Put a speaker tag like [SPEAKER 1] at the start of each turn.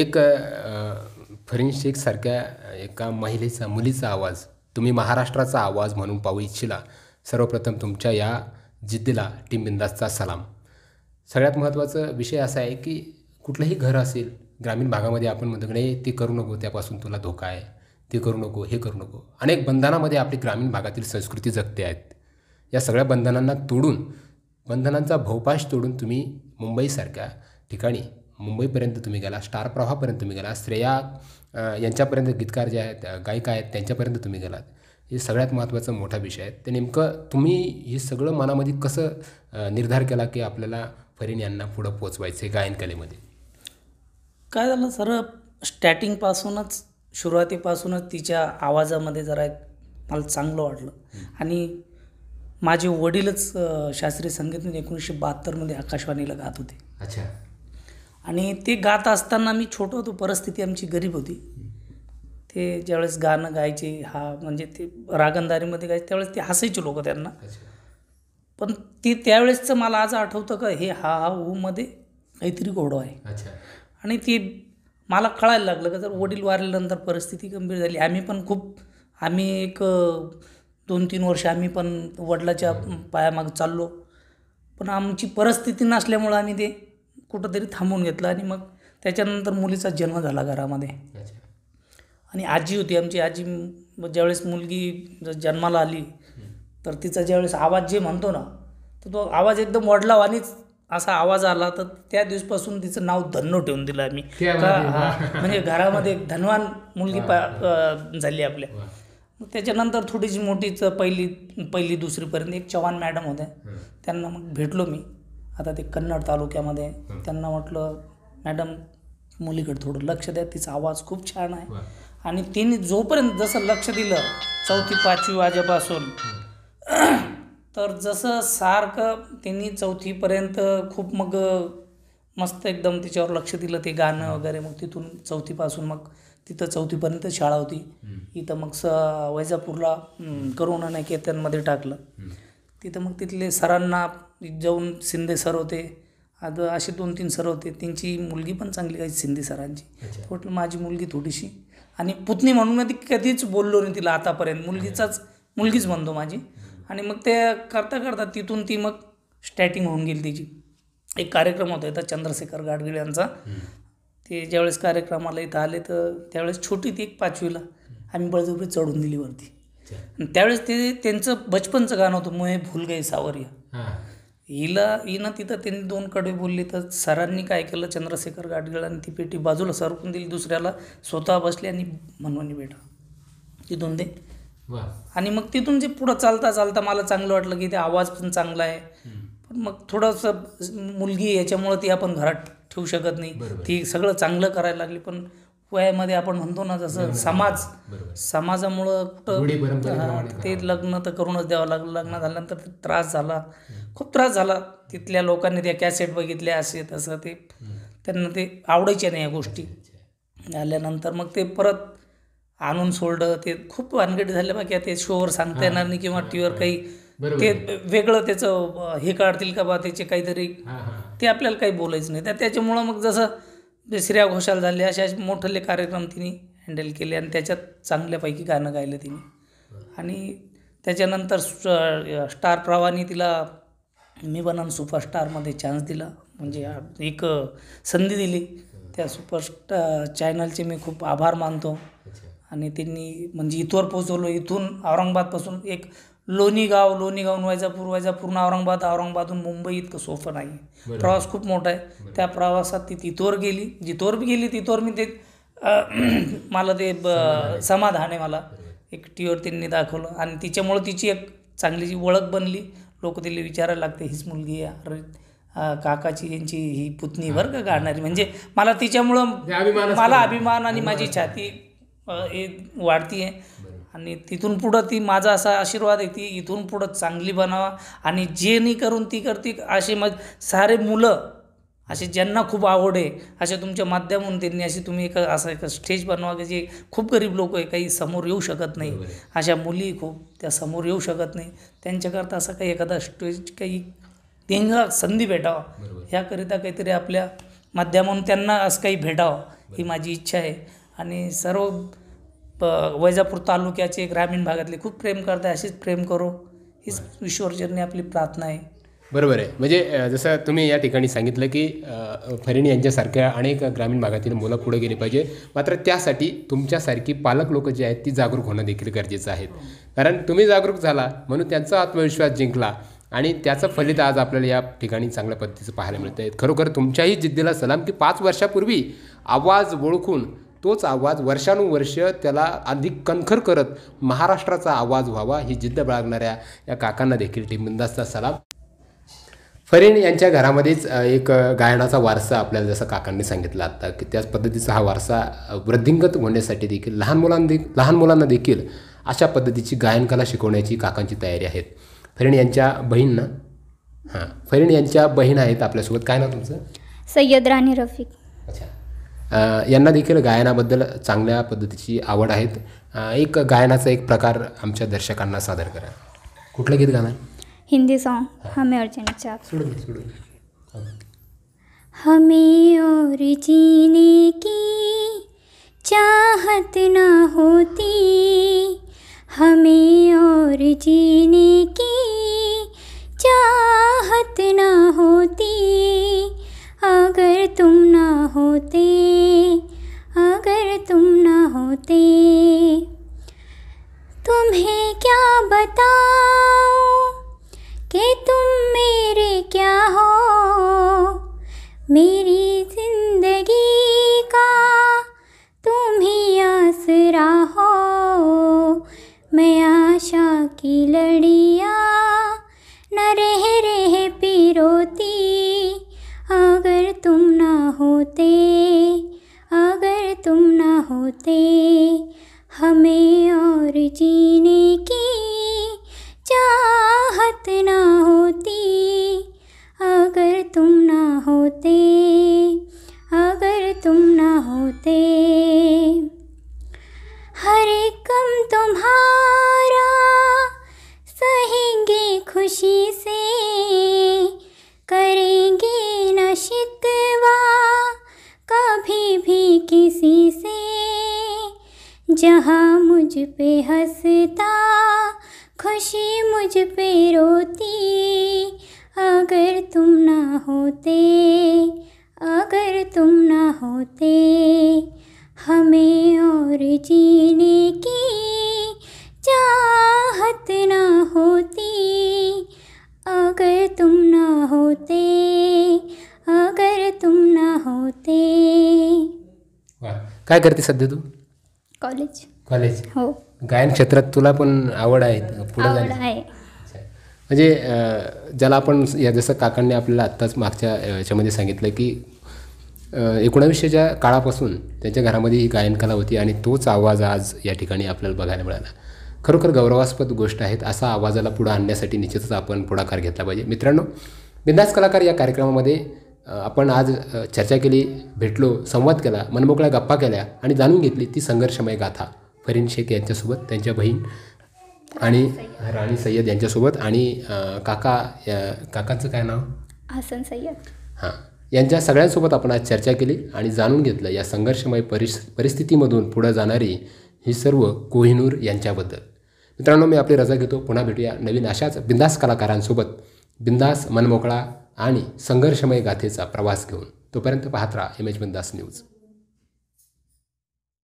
[SPEAKER 1] एक फरेन्शिकसारख्या एका महिलेचा मुलीचा आवाज तुम्ही महाराष्ट्राचा आवाज म्हणून पाहू इच्छिला सर्वप्रथम तुमच्या या जिद्दीला टीम सलाम सगळ्यात महत्त्वाचा विषय असा आहे की कुठलंही घर असेल ग्रामीण भागामध्ये आपण म्हणतो नाही ते करू नको त्यापासून तुला धोका आहे ते करू नको हे करू नको अनेक बंधनामध्ये आपली ग्रामीण भागातील संस्कृती जगते आहेत या सगळ्या बंधनांना तोडून बंधनांचा भोपाश तोडून तुम्ही मुंबईसारख्या ठिकाणी मुंबईपर्यंत तुम्ही गेला स्टार प्रवाहापर्यंत तुम्ही गेला श्रेया यांच्यापर्यंत गीतकार जे आहेत गायिका आहेत त्यांच्यापर्यंत तुम्ही गेलात हे सगळ्यात महत्त्वाचा मोठा विषय आहे ते नेमकं तुम्ही हे सगळं मनामध्ये कसं निर्धार केला की आपल्याला फरीन यांना पुढं पोचवायचं आहे गायनकलेमध्ये
[SPEAKER 2] काय झालं सर स्टार्टिंगपासूनच सुरुवातीपासूनच तिच्या आवाजामध्ये जरा एक मला चांगलं वाटलं आणि माझे वडीलच शास्त्रीय संगीत म्हणजे एकोणीसशे बहात्तरमध्ये आकाशवाणीला गात होते अच्छा आणि ते गात असताना मी छोटं होतो परिस्थिती आमची गरीब होती ते ज्यावेळेस गाणं गायचे हा म्हणजे ते रागंदारीमध्ये गायचे त्यावेळेस ते हसायचे लोक त्यांना पण ते त्यावेळेसचं मला आज आठवतं का हे हा हा मध्ये काहीतरी गोडो आहे आणि ते मला कळायला लागलं का जर वडील वारल्यानंतर परिस्थिती गंभीर झाली आम्ही पण खूप आम्ही एक दोन तीन वर्ष आम्ही पण वडिलाच्या पायामाग चाललो पण आमची परिस्थिती नसल्यामुळं आम्ही ते कुठंतरी थांबून घेतलं आणि मग त्याच्यानंतर मुलीचा जन्म झाला घरामध्ये आणि आजी होती आमची आजी ज्यावेळेस मुलगी जन्माला आली तर तिचा ज्यावेळेस आवाज जे म्हणतो ना तर तो आवाज एकदम वडला आणिच असा आवाज आला तर त्या दिवसपासून तिचं नाव धन्नो ठेवून दिलं आम्ही म्हणजे घरामध्ये एक धनवान मुलगी पा झाली आपल्या त्याच्यानंतर थोडीशी मोठीच पहिली पहिली दुसरीपर्यंत एक चव्हाण मॅडम होत्या त्यांना मग भेटलो मी आता ते कन्नड तालुक्यामध्ये त्यांना म्हटलं मॅडम मुलीकडे थोडं लक्ष द्या तिचा आवाज खूप छान आहे आणि तिने जोपर्यंत जसं लक्ष दिलं चौथी पाचवी वाजेपासून तर जसं सारखं त्यांनी चौथीपर्यंत खूप मग मस्त एकदम तिच्यावर लक्ष दिलं ते गाणं वगैरे मग तिथून चौथीपासून मग तिथं चौथीपर्यंत शाळा होती इथं मग स वैजापूरला करुणा केत्यांमध्ये टाकलं तिथं मग तिथले सरांना जाऊन शिंदे सर होते आज असे दोन तीन सर होते त्यांची मुलगी पण चांगली आहे शिंदे सरांची म्हटलं माझी मुलगी थोडीशी आणि पुतणी म्हणून मी ती कधीच बोललो नाही तिला आतापर्यंत मुलगीचाच मुलगीच म्हणतो माझी आणि मग ते करता करता तिथून ती मग स्टॅटिंग होऊन गेली तिची एक कार्यक्रम होता इथं चंद्रशेखर गाडगिळ यांचा ते ज्यावेळेस कार्यक्रमाला इथं आले तर त्यावेळेस छोटी ती एक पाचवीला आम्ही बळजबरी चढून दिली वरती त्यावेळेस ते त्यांचं बचपनचं गाणं होतं मुळे भूल गई सावरिया हिला हिनं तिथं त्यांनी दोन कडवे बोलले तर सरांनी काय केलं चंद्रशेखर आणि ती पेटी बाजूला सरकून दिली दुसऱ्याला स्वतः बसली आणि म्हणून बेटा तिथून दे आणि मग तिथून जे पुढं चालता चालता मला चांगलं वाटलं की ते आवाज पण चांगला आहे पण मग थोडंसं मुलगी याच्यामुळं ती आपण घरात ठेवू शकत नाही ती सगळं चांगलं करायला लागली पण वयामध्ये आपण म्हणतो ना जसं समाज समाजामुळं ते लग्न तर करूनच द्यावं लागलं लग्न झाल्यानंतर त्रास झाला खूप त्रास झाला तिथल्या लोकांनी त्या कॅसेट बघितल्या असे तसं ते त्यांना ते आवडायचे नाही या गोष्टी आल्यानंतर मग ते परत आणून सोडलं ते खूप वानगडी झाले बाकी ते शोवर सांगता येणार नाही किंवा व्हीवर काही ते वेगळं त्याचं हे काढतील का बा त्याचे काहीतरी ते आपल्याला काही बोलायचं नाही तर त्याच्यामुळं मग जसं श्रेया घोषाल झाले असे मोठले कार्यक्रम तिने हँडल केले आणि त्याच्यात चांगल्यापैकी गाणं गायलं तिने आणि त्याच्यानंतर स्टार प्रवानी तिला मी बनन सुपरस्टारमध्ये चान्स दिला म्हणजे एक संधी दिली त्या सुपरस्टार चॅनलचे मी खूप आभार मानतो आणि त्यांनी म्हणजे इथवर पोचवलो इथून औरंगाबादपासून एक लोणीगाव लोणीगावहून वैजापूर पूर्ण औरंगाबाद औरंगाबादहून मुंबई इतकं सोपं नाही प्रवास खूप मोठा आहे त्या प्रवासात ती तिथवर गेली जिथवर बी गेली तिथवर मी ते मला ते समाधान आहे मला एक टीवर त्यांनी दाखवलं आणि तिच्यामुळं तिची एक चांगली जी ओळख बनली लोक तिला विचारायला लागते हीच मुलगी अरे काकाची यांची ही पुतणी वर्ग का म्हणजे मला तिच्यामुळं मला अभिमान आणि माझी छाती वाढती आहे आणि तिथून पुढं ती माझा असा आशीर्वाद आहे ती इथून पुढं चांगली बनावा आणि जे नाही करून ती करते असे मग सारे मुलं असे ज्यांना खूप आवड आहे अशा तुमच्या माध्यमातून त्यांनी अशी तुम्ही एक असा एक स्टेज बनवा की जे खूप गरीब लोक आहे काही समोर येऊ शकत नाही अशा मुली खूप त्या समोर येऊ शकत नाही त्यांच्याकरता असा काही एखादा स्टेज काही त्यांना संधी भेटावा ह्याकरिता काहीतरी आपल्या माध्यमातून त्यांना असं काही भेटावं ही माझी इच्छा आहे आणि सर्व प वैजापूर तालुक्याचे ग्रामीण भागातले खूप प्रेम करताय असेच प्रेम करो हीच ईश्वरचरणी आपली प्रार्थना आहे
[SPEAKER 1] बरोबर आहे म्हणजे जसं तुम्ही या ठिकाणी सांगितलं की फरिणी यांच्यासारख्या अनेक ग्रामीण भागातील मुलं पुढे गेली पाहिजे मात्र त्यासाठी तुमच्यासारखी पालक लोक जी आहेत ती जागरूक होणं देखील गरजेचं आहे कारण तुम्ही जागरूक झाला म्हणून त्यांचा आत्मविश्वास जिंकला आणि त्याचं फलित आज आपल्याला या ठिकाणी चांगल्या पद्धतीचं पाहायला मिळतं आहे खरोखर तुमच्याही जिद्दीला सलाम की पाच वर्षापूर्वी आवाज ओळखून तोच आवाज वर्षानुवर्ष त्याला अधिक कणखर करत महाराष्ट्राचा आवाज व्हावा ही जिद्द बाळगणाऱ्या या काकांना देखील टिमिंदासचा सलाम फरीण यांच्या घरामध्येच एक गायनाचा वारसा आपल्याला जसं काकांनी सांगितलं आता की त्याच पद्धतीचा हा वारसा वृद्धिंगत होण्यासाठी देखील लहान मुलांदे लहान मुलांना देखील अशा पद्धतीची गायनकला शिकवण्याची काकांची तयारी आहेत फरीण यांच्या बहीण ना हां फरीण यांच्या बहीण आहेत आपल्यासोबत काय ना तुमचं
[SPEAKER 3] सय्यद राणी रफिक अच्छा
[SPEAKER 1] यांना देखील गायनाबद्दल चांगल्या पद्धतीची आवड आहेत एक गायनाचा एक प्रकार आमच्या दर्शकांना सादर करा कुठलं गीत गाणार
[SPEAKER 3] हिंदी सॉन्ग हमे और जीने
[SPEAKER 2] सोडून सोडून
[SPEAKER 3] हमें और की चाहत ना होती हमे और जीने की चाहत ना होती अगर तुम ना होते अगर तुम ना होते तुम्हें क्या बताओ कि तुम मेरे क्या हो मेरी हमें और जीने की चाहत ना होती अगर तुम ना होते अगर तुम ना होते हर एक कम तुम्हारा सहेंगे खुशी से जहाँ मुझ पे हंसता खुशी मुझ पे रोती अगर तुम ना होते अगर तुम ना होते हमें और जीने की चाहत ना होती अगर तुम ना होते अगर तुम ना होते
[SPEAKER 1] क्या करती सद्य तू
[SPEAKER 3] कॉलेज कॉलेज हो
[SPEAKER 1] गायन क्षेत्रात तुला पण आवड आहे पुढे आवड आहे म्हणजे ज्याला आपण या जसं काकांनी आपल्याला आत्ताच मागच्या याच्यामध्ये सांगितलं की एकोणावीसशेच्या काळापासून त्यांच्या घरामध्ये ही गायनकला होती आणि तोच आवाज आज या ठिकाणी आपल्याला बघायला मिळाला खरोखर गौरवास्पद गोष्ट आहेत असा आवाजाला पुढं आणण्यासाठी निश्चितच आपण पुढाकार घेतला पाहिजे मित्रांनो बिंदास कलाकार या कार्यक्रमामध्ये आपण आज चर्चा केली भेटलो संवाद केला मनमोकळ्या गप्पा केल्या आणि जाणून घेतली ती संघर्षमय गाथा फरीन शेख यांच्यासोबत त्यांच्या बहीण आणि राणी सय्यद यांच्यासोबत आणि काका काकाचं काय नाव
[SPEAKER 3] हसन सय्यद
[SPEAKER 1] हां यांच्या सगळ्यांसोबत आपण आज चर्चा केली आणि जाणून घेतलं या संघर्षमय परिस् परिस्थितीमधून पुढं जाणारी ही सर्व कोहिनूर यांच्याबद्दल मित्रांनो मी आपली रजा घेतो पुन्हा भेटूया नवीन अशाच बिंदास कलाकारांसोबत बिंदास मनमोकळा आणि संघर्षमय गाथेचा प्रवास घेऊन तोपर्यंत पाहत राहा एम एच न्यूज